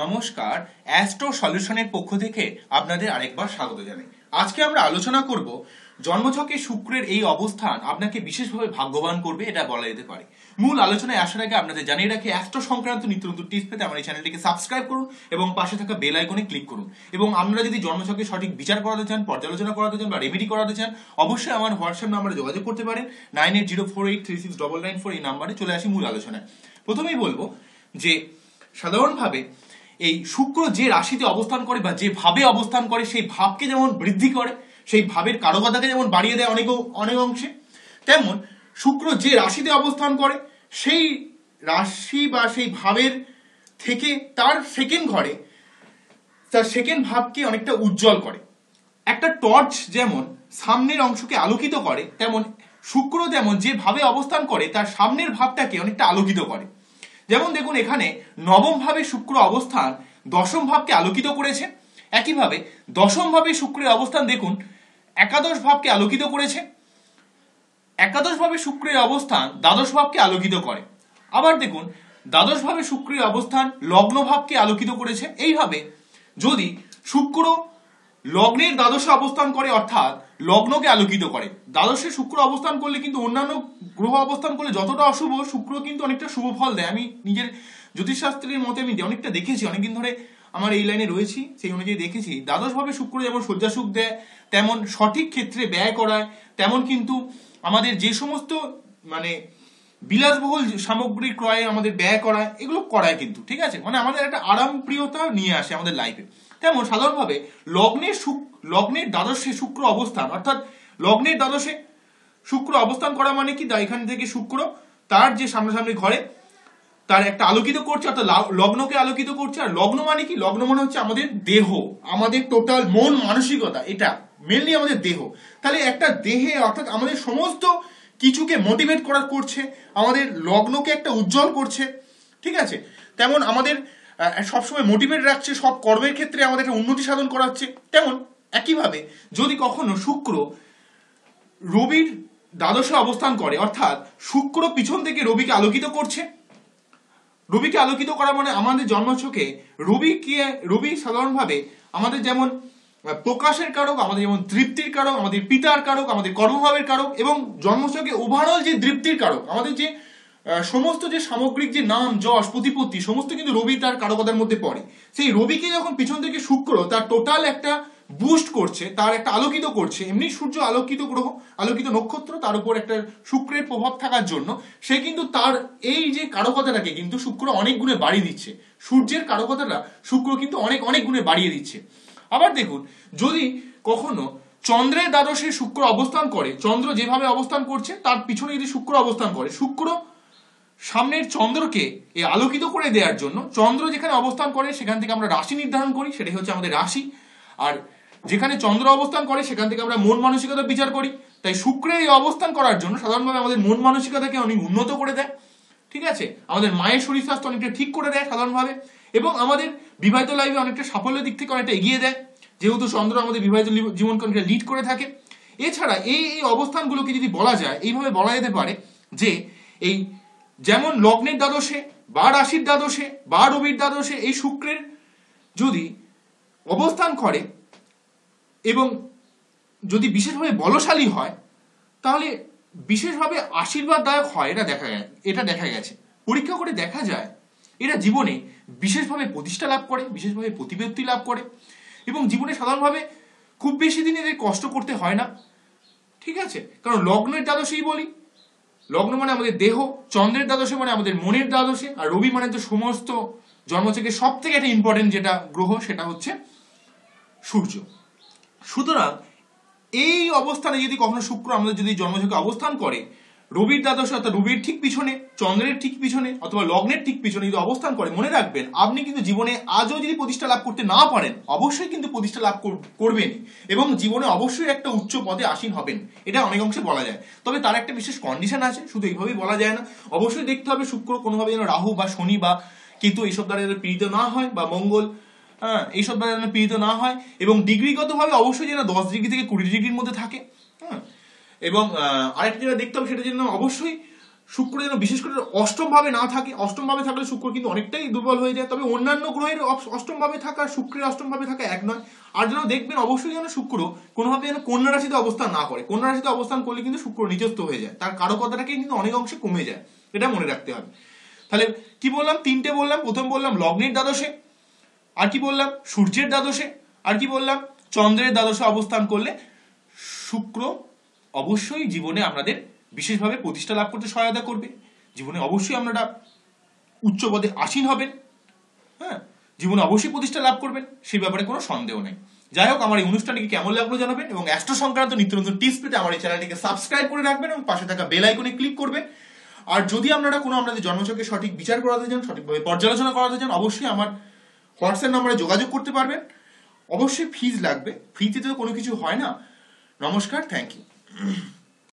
নমস্কার অ্যাস্ট্রো সলিউশনের পক্ষ থেকে আপনাদের আরেকবার স্বাগত জানাই আজকে আমরা আলোচনা করব জন্মছকে শুক্রের এই অবস্থান আপনাকে বিশেষভাবে ভাগ্যবান করবে এটা বলা যেতে পারে মূল আলোচনায় আসার আগে আপনাদের জানিয়ে রাখি অ্যাস্ট্রো সংক্রান্ত নিত্য নতুন টিপস পেতে আমার এই চ্যানেলটিকে সাবস্ক্রাইব করুন এবং পাশে থাকা বেল আইকনে ক্লিক করুন এবং আপনারা যদি জন্মছকে সঠিক বিচার করাতে চান পর্যালোচনা করাতে চান বা রেমেডি করাতে চান অবশ্যই আমার হোয়াটসঅ্যাপ নাম্বারে যোগাযোগ করতে পারেন nine eight zero four eight three six double nine four এই নাম্বারে চলে আসি মূল আলোচনায় প্রথমেই বলবো যে সাধারণভাবে এই শুক্র যে রাশিতে অবস্থান করে বা যে ভাবে অবস্থান করে সেই ভাবকে যেমন বৃদ্ধি করে সেই ভাবের কারকতাকে যেমন বাড়িয়ে দেয় অনেক অনেক অংশে তেমন শুক্র যে রাশিতে অবস্থান করে সেই রাশি বা সেই ভাবের থেকে তার সেকেন্ড ঘরে তার সেকেন্ড ভাবকে অনেকটা উজ্জ্বল করে একটা টর্চ যেমন সামনের অংশকে আলোকিত করে তেমন শুক্র যেমন যেভাবে অবস্থান করে তার সামনের ভাবটাকে অনেকটা আলোকিত করে যেমন দেখুন এখানে নবম ভাবে শুক্র অবস্থান দশম ভাবকে আলোকিত করেছে একইভাবে দশম ভাবে শুক্রের অবস্থান দেখুন একাদশ ভাবকে আলোকিত করেছে একাদশ ভাবে শুক্রের অবস্থান দ্বাদশ ভাবকে আলোকিত করে আবার দেখুন দ্বাদশ ভাবে শুক্রের অবস্থান লগ্ন ভাবকে আলোকিত করেছে এইভাবে যদি শুক্র লগ্নের দ্বাদশে অবস্থান করে অর্থাৎ লগ্নকে আলোকিত করে দ্বাদশে শুক্র অবস্থান করলে কিন্তু অন্যান্য গ্রহ অবস্থান করলে যতটা অশুভ শুক্র কিন্তু অনেকটা শুভ ফল দেয় আমি নিজের জ্যোতিষশাস্ত্রের মতে আমি অনেকটা দেখেছি অনেকদিন ধরে আমার এই লাইনে রয়েছি সেই অনুযায়ী দেখেছি দ্বাদশভাবে শুক্র যেমন শয্যাসুখ দেয় তেমন সঠিক ক্ষেত্রে ব্যয় করায় তেমন কিন্তু আমাদের যে সমস্ত মানে বিলাসবহুল সামগ্রী ক্রয়ে আমাদের ব্যয় করায় এগুলো করায় কিন্তু ঠিক আছে মানে আমাদের একটা আরামপ্রিয়তা নিয়ে আসে আমাদের লাইফে তেমন সাধারণভাবে লগ্নের লগ্নের দ্বাদশে শুক্র অবস্থান অর্থাৎ লগ্নের দ্বাদশে শুক্র অবস্থান করা মানে কি না এখান থেকে শুক্র তার যে সামনাসামনি ঘরে তার একটা আলোকিত করছে অর্থাৎ লগ্নকে আলোকিত করছে আর লগ্ন মানে কি লগ্ন মানে হচ্ছে আমাদের দেহ আমাদের টোটাল মন মানসিকতা এটা মেনলি আমাদের দেহ তাহলে একটা দেহে অর্থাৎ আমাদের সমস্ত কিছুকে মোটিভেট করার করছে আমাদের লগ্নকে একটা উজ্জ্বল করছে ঠিক আছে তেমন আমাদের সবসময় মোটিভেট রাখছে সব কর্মের ক্ষেত্রে আমাদের একটা উন্নতি সাধন করা হচ্ছে তেমন একইভাবে যদি কখনো শুক্র রবির দ্বাদশে অবস্থান করে অর্থাৎ শুক্র পিছন থেকে রবিকে আলোকিত করছে রবিকে আলোকিত করা মানে আমাদের জন্মছকে রবিকে রবি সাধারণভাবে আমাদের যেমন প্রকাশের কারক আমাদের যেমন তৃপ্তির কারক আমাদের পিতার কারক আমাদের কর্মভাবের কারক এবং জন্মছকে ওভারঅল যে তৃপ্তির কারক আমাদের যে সমস্ত যে সামগ্রিক যে নাম যশ প্রতিপত্তি সমস্ত কিন্তু রবি তার কারকতার মধ্যে পড়ে সেই রবিকে যখন পিছন থেকে শুক্র তার টোটাল একটা বুস্ট করছে তার একটা আলোকিত করছে এমনি সূর্য আলোকিত গ্রহ আলোকিত নক্ষত্র তার উপর একটা শুক্রের প্রভাব থাকার জন্য সে কিন্তু তার এই যে কারকতাটাকে কিন্তু শুক্র অনেক গুণে বাড়িয়ে দিচ্ছে সূর্যের কারকতাটা শুক্র কিন্তু অনেক অনেক গুণে বাড়িয়ে দিচ্ছে আবার দেখুন যদি কখনো চন্দ্রের দ্বাদশে শুক্র অবস্থান করে চন্দ্র যেভাবে অবস্থান করছে তার পিছনে যদি শুক্র অবস্থান করে শুক্র সামনের চন্দ্রকে এ আলোকিত করে দেওয়ার জন্য চন্দ্র যেখানে অবস্থান করে সেখান থেকে আমরা রাশি নির্ধারণ করি সেটাই হচ্ছে আমাদের রাশি আর যেখানে চন্দ্র অবস্থান করে সেখান থেকে আমরা মন মানসিকতা বিচার করি তাই শুক্রের এই অবস্থান করার জন্য সাধারণভাবে আমাদের মন মানসিকতাকে অনেক উন্নত করে দেয় ঠিক আছে আমাদের মায়ের শরীর স্বাস্থ্য অনেকটা ঠিক করে দেয় সাধারণভাবে এবং আমাদের বিবাহিত লাইফে অনেকটা সাফল্যের দিক থেকে অনেকটা এগিয়ে দেয় যেহেতু চন্দ্র আমাদের বিবাহিত জীবনকে অনেকটা লিড করে থাকে এছাড়া এই এই অবস্থানগুলোকে যদি বলা যায় এইভাবে বলা যেতে পারে যে এই যেমন লগ্নের দ্বাদশে বা রাশির দ্বাদশে বা রবির দ্বাদশে এই শুক্রের যদি অবস্থান করে এবং যদি বিশেষভাবে বলশালী হয় তাহলে বিশেষভাবে আশীর্বাদদায়ক হয় এটা দেখা গেছে এটা দেখা গেছে পরীক্ষা করে দেখা যায় এরা জীবনে বিশেষভাবে প্রতিষ্ঠা লাভ করে বিশেষভাবে প্রতিপত্তি লাভ করে এবং জীবনে সাধারণভাবে খুব বেশি দিন এদের কষ্ট করতে হয় না ঠিক আছে কারণ লগ্নের দ্বাদশেই বলি লগ্ন মানে আমাদের দেহ চন্দ্রের দ্বাদশে মানে আমাদের মনের দ্বাদশে আর রবি মানে তো সমস্ত জন্ম থেকে সব থেকে একটা ইম্পর্টেন্ট যেটা গ্রহ সেটা হচ্ছে সূর্য সুতরাং এই অবস্থানে যদি কখনো শুক্র আমাদের যদি জন্মঝকে অবস্থান করে রবির দ্বাদশে অর্থাৎ রবির ঠিক পিছনে চন্দ্রের ঠিক পিছনে অথবা লগ্নের ঠিক পিছনে যদি অবস্থান করে মনে রাখবেন আপনি কিন্তু জীবনে আজও যদি প্রতিষ্ঠা লাভ করতে না পারেন অবশ্যই কিন্তু প্রতিষ্ঠা লাভ করবেন এবং জীবনে অবশ্যই একটা উচ্চ পদে আসীন হবেন এটা অনেক অংশে বলা যায় তবে তার একটা বিশেষ কন্ডিশন আছে শুধু এইভাবেই বলা যায় না অবশ্যই দেখতে হবে শুক্র কোনোভাবে যেন রাহু বা শনি বা কিন্তু এইসব দ্বারা পীড়িত না হয় বা মঙ্গল হ্যাঁ এইসব যেন পীড়িত না হয় এবং ডিগ্রিগতভাবে অবশ্যই যেন দশ ডিগ্রি থেকে কুড়ি ডিগ্রির মধ্যে থাকে হ্যাঁ এবং আরেকটা যেটা দেখতাম সেটা যেন অবশ্যই শুক্র যেন বিশেষ করে অষ্টমভাবে না থাকে অষ্টমভাবে থাকলে শুক্র কিন্তু অনেকটাই দুর্বল হয়ে যায় তবে অন্যান্য গ্রহের অষ্টমভাবে থাকা শুক্রের অষ্টমভাবে থাকা এক নয় আর যেন দেখবেন অবশ্যই যেন শুক্র কোনোভাবে যেন কন্যা রাশিতে অবস্থান না করে কন্যা রাশিতে অবস্থান করলে কিন্তু শুক্র নিজস্ব হয়ে যায় তার কারকতাটাকে কিন্তু অনেক অংশে কমে যায় এটা মনে রাখতে হবে তাহলে কি বললাম তিনটে বললাম প্রথম বললাম লগ্নের দ্বাদশে আর কি বললাম সূর্যের দ্বাদশে আর কি বললাম চন্দ্রের দ্বাদশে অবস্থান করলে শুক্র অবশ্যই জীবনে আমাদের বিশেষভাবে প্রতিষ্ঠা লাভ করতে সহায়তা করবে জীবনে অবশ্যই আপনারা উচ্চ পদে আসীন হবেন হ্যাঁ জীবনে অবশ্যই প্রতিষ্ঠা লাভ করবেন সেই ব্যাপারে কোনো সন্দেহ নেই যাই হোক আমার এই অনুষ্ঠানটিকে কেমন লাগলো জানাবেন এবং অ্যাস্ট্রো সংক্রান্ত নিত্য নতুন টিপস পেতে আমার এই চ্যানেলটিকে সাবস্ক্রাইব করে রাখবেন এবং পাশে থাকা বেল আইকনে ক্লিক করবেন আর যদি আপনারা কোনো আপনাদের জন্মচকে সঠিক বিচার করাতে চান সঠিকভাবে পর্যালোচনা করাতে চান অবশ্যই আমার হোয়াটসঅ্যাপ নম্বরে যোগাযোগ করতে পারবেন অবশ্যই ফিজ লাগবে ফ্রিতে তো কোনো কিছু হয় না নমস্কার থ্যাংক ইউ